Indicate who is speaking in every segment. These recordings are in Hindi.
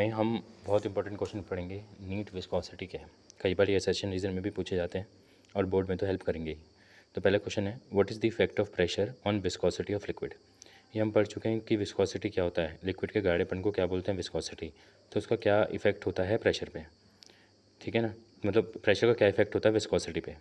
Speaker 1: में हम बहुत इंपॉर्टेंट क्वेश्चन पढ़ेंगे नीट विस्कॉन्सिटी के कई बार ये सेशन रीज़न में भी पूछे जाते हैं और बोर्ड में तो हेल्प करेंगे ही तो पहला क्वेश्चन है what is the effect of pressure on viscosity of liquid ये हम पढ़ चुके हैं कि विस्कॉसिटी क्या होता है लिक्विड के गाढ़ेपन को क्या बोलते हैं विस्कॉसिटी तो उसका क्या इफेक्ट होता है प्रेशर पे ठीक है ना मतलब प्रेशर का क्या इफेक्ट होता है विस्कॉसिटी पे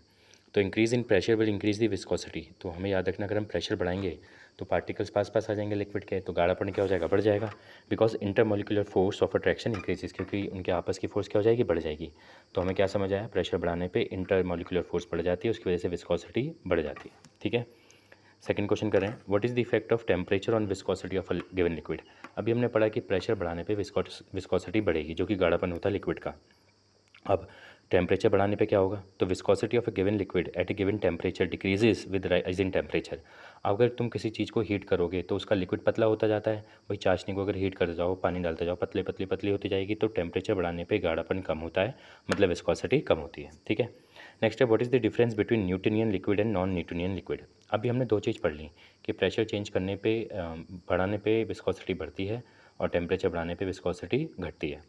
Speaker 1: तो increase in pressure will increase the viscosity तो हमें याद रखना अगर हम प्रेशर बढ़ाएंगे तो पार्टिकल्स पास पास आ जाएंगे लिक्विड के तो गाढ़ापन क्या हो जाएगा बढ़ जाएगा because intermolecular force of attraction increases क्योंकि उनके आपस की फोर्स क्या हो जाएगी बढ़ जाएगी तो हमें क्या समझ आया प्रेशर बढ़ाने पे इंटरमोलिकुलर फोर्स बढ़ जाती है उसकी वजह से विस्कॉसिटी बढ़ जाती है ठीक है सेकेंड क्वेश्चन करें what is the effect of temperature on viscosity of given liquid अभी हमने पढ़ा कि प्रेशर बढ़ाने पर विस्कॉसिटी बढ़ेगी जो कि गाढ़ापन होता है लिक्विड का अब टेम्परेचर बढ़ाने पे क्या होगा तो viscosity of a given liquid at a given temperature decreases with rise in temperature अगर तुम किसी चीज़ को हीट करोगे तो उसका लिक्विड पतला होता जाता है वही चाशनी को अगर हीट करते जाओ पानी डालते जाओ पतले पतली पतली होती जाएगी तो टेम्परेचर बढ़ाने पर गाढ़ापन कम होता है मतलब विस्कॉसिटी कम होती है ठीक है नेक्स्ट है what is the difference between Newtonian liquid and non Newtonian liquid अभी हमने दो चीज़ पढ़ ली कि प्रेशर चेंज करने पर बढ़ाने पर विस्कॉसिटी बढ़ती है और टेम्परेचर बढ़ाने पर विस्कॉसिटी घटती है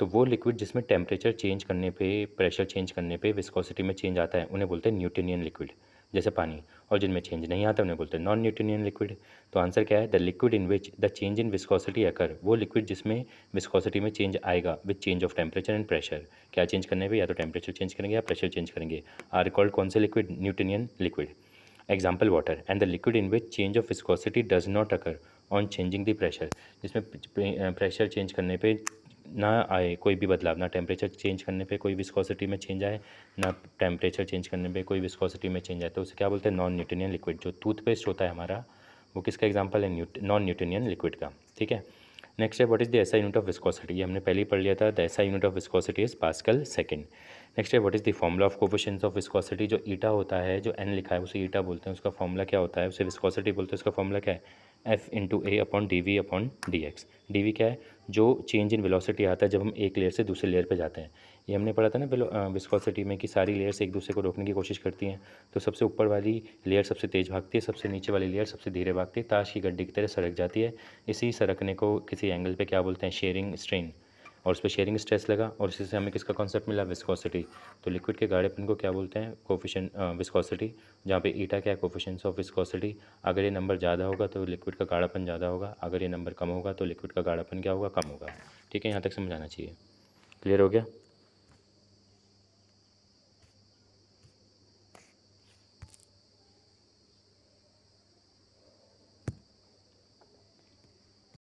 Speaker 1: तो वो लिक्विड जिसमें टेम्परेचर चेंज करने पे प्रेशर चेंज करने पे विस्कोसिटी में चेंज आता है उन्हें बोलते हैं न्यूटनियन लिक्विड जैसे पानी और जिनमें चेंज नहीं आता उन्हें बोलते हैं नॉन न्यूटनियन लिक्विड तो आंसर क्या है the liquid in which the change in viscosity occur वो लिक्विड जिसमें विस्कोसिटी में चेंज आएगा with change of temperature and pressure क्या चेंज करने पर या तो टेम्परेचर चेंज करेंगे या प्रेशर चेंज करेंगे आर रिकॉल्ड कौन से liquid Newtonian liquid example water and the liquid in which change of viscosity does not occur on changing the pressure जिसमें प्रेशर चेंज करने पे ना आए कोई भी बदलाव ना टेम्परेचर चेंज करने पे कोई विस्कोसिटी में चेंज आए ना टेम्परेचर चेंज करने पे कोई विस्कोसिटी में चेंज आए तो उसे क्या बोलते हैं नॉन न्यूटनियन लिक्विड जो टूथपेस्ट होता है हमारा वो किसका एग्जाम्पल है नॉन न्यूटनियन लिक्विड का ठीक है नेक्स्ट है what is the SI unit of viscosity हमने पहले ही पढ़ लिया था the SI unit of viscosity is pascal second next है what is the formula of coefficient of viscosity जो ईटा होता है जो एन लिखा है उसे ईटा बोलते हैं उसका फॉर्मूला क्या होता है उसे विस्कोसिटी बोलते हैं उसका फॉर्मूला क्या है F into A upon D V upon D X D V क्या है जो चेंज इन वेलोसिटी आता है जब हम एक लेयर से दूसरे लेयर पे जाते हैं ये हमने पढ़ा था ना विस्कोसिटी में कि सारी लेयर्स एक दूसरे को रोकने की कोशिश करती हैं तो सबसे ऊपर वाली लेयर सबसे तेज़ भागती है सबसे नीचे वाली लेयर सबसे धीरे भागती है ताश की गड्ढी की तरह सड़क जाती है इसी सड़कने को किसी एंगल पर क्या बोलते हैं शेयरिंग स्ट्रेन और उस पर शेयरिंग स्ट्रेस लगा और इसी से हमें किसका कॉन्सेप्ट मिला विस्कोसिटी तो लिक्विड के गाढ़ेपन को क्या बोलते हैं कोफिशन विस्कोसिटी जहाँ पे ईटा क्या है कोफिशंस ऑफ विस्कोसिटी अगर ये नंबर ज़्यादा होगा तो लिक्विड का गाढ़ापन ज़्यादा होगा अगर ये नंबर कम होगा तो लिक्विड का गाढ़ापन क्या होगा कम होगा ठीक है यहाँ तक समझ आना चाहिए क्लियर हो गया